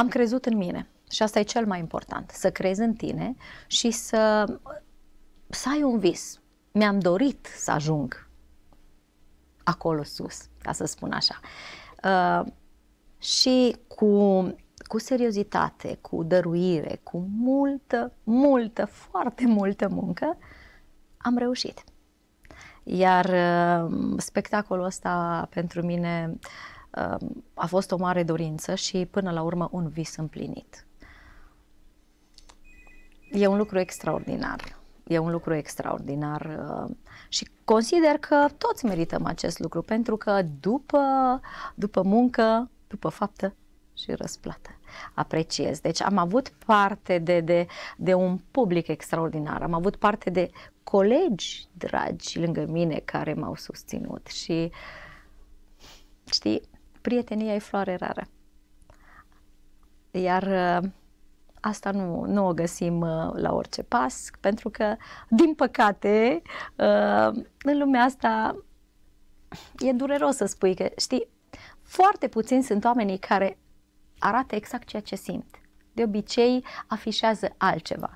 am crezut în mine. Și asta e cel mai important, să crezi în tine și să, să ai un vis. Mi-am dorit să ajung acolo sus, ca să spun așa. Uh, și cu, cu seriozitate, cu dăruire, cu multă, multă, foarte multă muncă, am reușit. Iar uh, spectacolul ăsta pentru mine uh, Ehm, a fost o mare dorință și până la urmă un vis împlinit. E un lucru extraordinar. E un lucru extraordinar ehm, și consider că toți merităm acest lucru pentru că după, după muncă, după faptă și răsplată. Apreciez. Deci am avut parte de, de, de un public extraordinar, am avut parte de colegi dragi lângă mine care m-au susținut și știi, prietenia e floare rară. Iar uh, asta nu, nu o găsim uh, la orice pas, pentru că, din păcate, uh, în lumea asta e dureros să spui că, știi, foarte puțini sunt oamenii care arată exact ceea ce simt. De obicei afișează altceva.